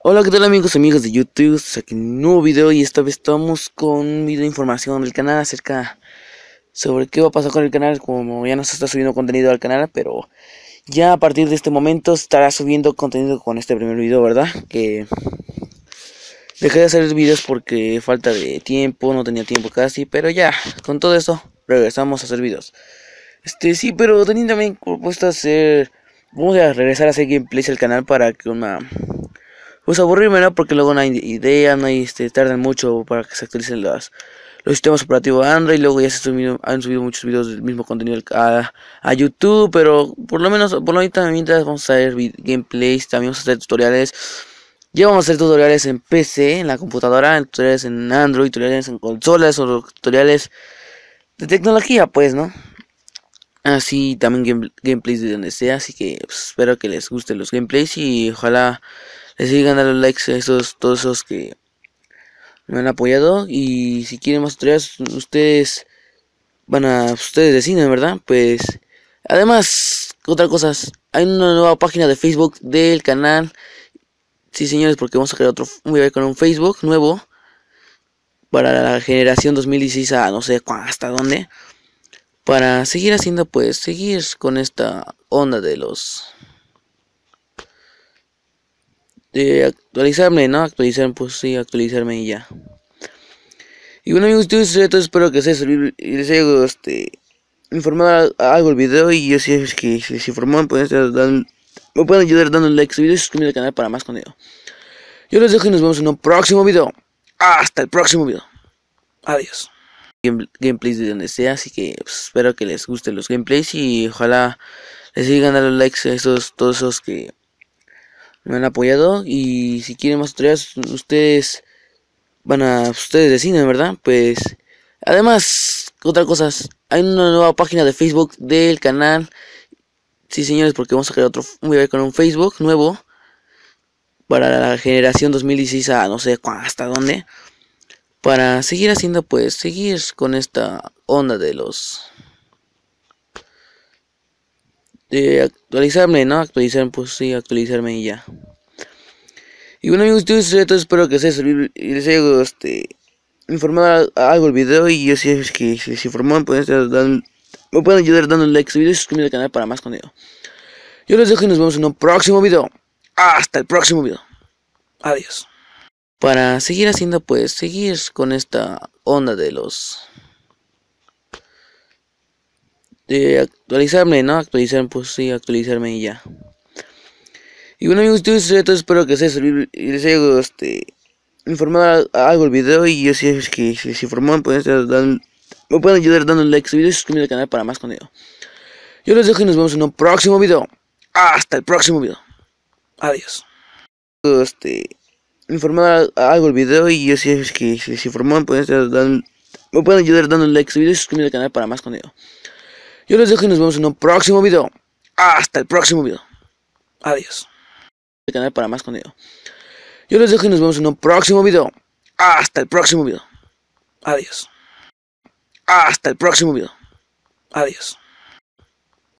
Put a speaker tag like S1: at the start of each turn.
S1: Hola, ¿qué tal amigos y de YouTube? Aquí un nuevo video y esta vez estamos con un video de información del canal acerca sobre qué va a pasar con el canal. Como ya no se está subiendo contenido al canal, pero ya a partir de este momento estará subiendo contenido con este primer video, ¿verdad? Que Dejé de hacer videos porque falta de tiempo, no tenía tiempo casi, pero ya, con todo eso, regresamos a hacer videos. Este, sí, pero tenía también propuesto hacer... Vamos a regresar a hacer gameplays al canal para que una... Pues aburrirme, ¿no? Porque luego no hay idea, no hay, este, tardan mucho para que se actualicen las, los sistemas operativos Android. Luego ya se han subido muchos videos del mismo contenido a, a YouTube, pero por lo menos, por lo menos también vamos a hacer gameplays, también vamos a hacer tutoriales ya vamos a hacer tutoriales en PC, en la computadora, tutoriales en Android, tutoriales en consolas o tutoriales de tecnología, pues, ¿no? Así también gameplays de donde sea, así que pues, espero que les gusten los gameplays y ojalá les sigan dando likes a esos, todos esos que me han apoyado y si quieren más tutoriales ustedes van a ustedes deciden verdad pues además otra cosa, hay una nueva página de Facebook del canal Sí, señores, porque vamos a crear otro, con un Facebook nuevo para la generación 2016 a no sé hasta dónde. Para seguir haciendo, pues, seguir con esta onda de los... De actualizarme, ¿no? Actualizarme, pues sí, actualizarme y ya. Y bueno amigos, yo espero que se haya, les haya este, informado algo el video y yo si que si les informó pueden estar dando me pueden ayudar dando a like, este video y suscribirse al canal para más contenido. Yo les dejo y nos vemos en un próximo video. Hasta el próximo video. Adiós. gameplays de donde sea, así que pues, espero que les gusten los gameplays y ojalá les sigan dando likes a esos, todos esos que me han apoyado. Y si quieren más tutoriales, ustedes van a, ustedes deciden, ¿verdad? Pues, además, otras cosas, hay una nueva página de Facebook del canal Sí, señores, porque vamos a crear otro, voy a con un Facebook nuevo para la generación 2016 a no sé hasta dónde para seguir haciendo pues seguir con esta onda de los de actualizarme no actualizarme pues sí actualizarme y ya y bueno amigos yo espero que les haya, les haya este informado algo el video y yo si es que si informan pueden estar dando me pueden ayudar dando like like, este video y suscribirse al canal para más contenido. Yo les dejo y nos vemos en un próximo video. Hasta el próximo video. Adiós. Para seguir haciendo, pues, seguir con esta onda de los... De actualizarme, ¿no? Actualizarme pues sí, actualizarme y ya. Y bueno amigos, yo soy espero que les haya, servido, les haya este, informado algo el video y yo si es que si les informó pueden dando me pueden ayudar dando un like, video y suscribir al canal para más contenido. Yo les dejo y nos vemos en un próximo video. Hasta el próximo video. Adiós. Este, informar algo el video y yo si es que si informó, pueden me pueden ayudar dando un like, video y suscribir al canal para más contenido. Yo les dejo y nos vemos en un próximo video. Hasta el próximo video. Adiós. El canal para más contenido. Yo les dejo y nos vemos en un próximo video. Hasta el próximo video. Adiós. Hasta el próximo video. Adiós.